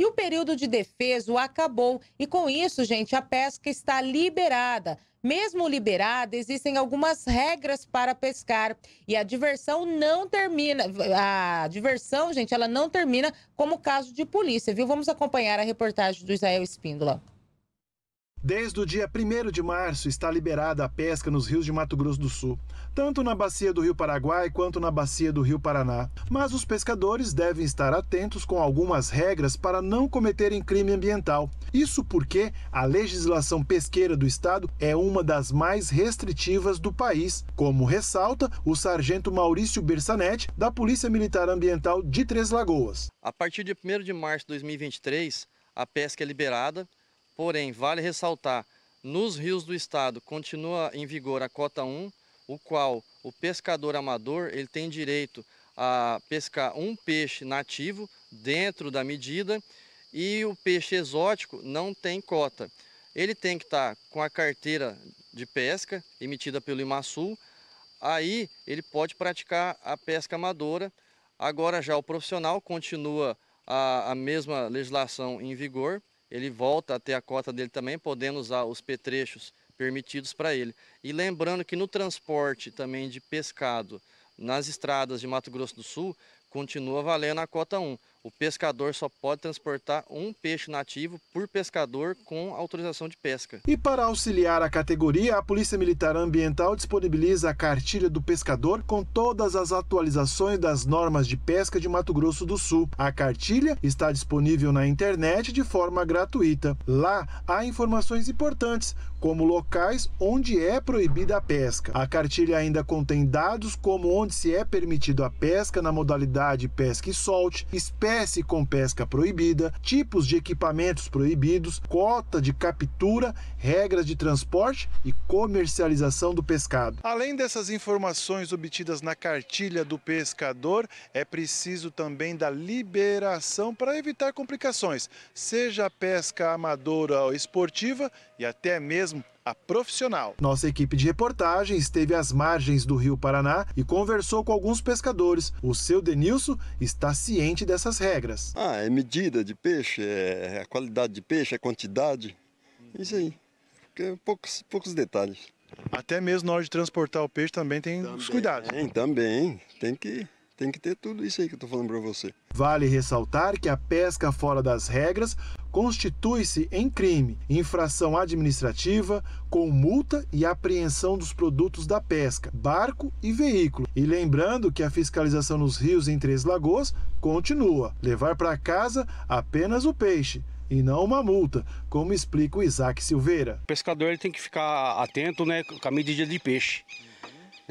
E o período de defeso acabou. E com isso, gente, a pesca está liberada. Mesmo liberada, existem algumas regras para pescar e a diversão não termina. A diversão, gente, ela não termina como caso de polícia, viu? Vamos acompanhar a reportagem do Israel Espíndola. Desde o dia 1 de março está liberada a pesca nos rios de Mato Grosso do Sul, tanto na bacia do Rio Paraguai quanto na bacia do Rio Paraná. Mas os pescadores devem estar atentos com algumas regras para não cometerem crime ambiental. Isso porque a legislação pesqueira do estado é uma das mais restritivas do país, como ressalta o sargento Maurício Bersanetti, da Polícia Militar Ambiental de Três Lagoas. A partir de 1 de março de 2023, a pesca é liberada Porém, vale ressaltar, nos rios do estado continua em vigor a cota 1, o qual o pescador amador ele tem direito a pescar um peixe nativo dentro da medida e o peixe exótico não tem cota. Ele tem que estar tá com a carteira de pesca emitida pelo IMASUL, aí ele pode praticar a pesca amadora. Agora já o profissional continua a, a mesma legislação em vigor ele volta a ter a cota dele também, podendo usar os petrechos permitidos para ele. E lembrando que no transporte também de pescado nas estradas de Mato Grosso do Sul, continua valendo a cota 1 o pescador só pode transportar um peixe nativo por pescador com autorização de pesca. E para auxiliar a categoria, a Polícia Militar Ambiental disponibiliza a cartilha do pescador com todas as atualizações das normas de pesca de Mato Grosso do Sul. A cartilha está disponível na internet de forma gratuita. Lá há informações importantes, como locais onde é proibida a pesca. A cartilha ainda contém dados como onde se é permitido a pesca na modalidade pesca e solte, espécie espécie com pesca proibida, tipos de equipamentos proibidos, cota de captura, regras de transporte e comercialização do pescado. Além dessas informações obtidas na cartilha do pescador, é preciso também da liberação para evitar complicações, seja a pesca amadora ou esportiva e até mesmo a profissional. Nossa equipe de reportagem esteve às margens do Rio Paraná e conversou com alguns pescadores. O seu Denilson está ciente dessas regras. Ah, é medida de peixe, é, é a qualidade de peixe, é quantidade. Isso aí. É poucos, poucos detalhes. Até mesmo na hora de transportar o peixe também tem também, os cuidados. Tem, também. Tem que tem que ter tudo isso aí que eu estou falando para você. Vale ressaltar que a pesca fora das regras constitui-se em crime, infração administrativa, com multa e apreensão dos produtos da pesca, barco e veículo. E lembrando que a fiscalização nos rios em Três Lagoas continua. Levar para casa apenas o peixe e não uma multa, como explica o Isaac Silveira. O pescador ele tem que ficar atento né, com a medida de peixe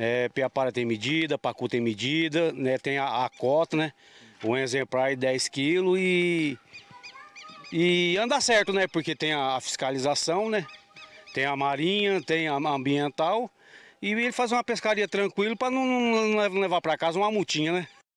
é, Piapara tem medida, Pacu tem medida, né? tem a, a cota, né? Um exemplar de 10 quilos e, e anda certo, né? Porque tem a, fiscalização, né? Tem a marinha, tem a ambiental. E ele faz uma pescaria tranquila para não, não, não levar para casa uma multinha, né?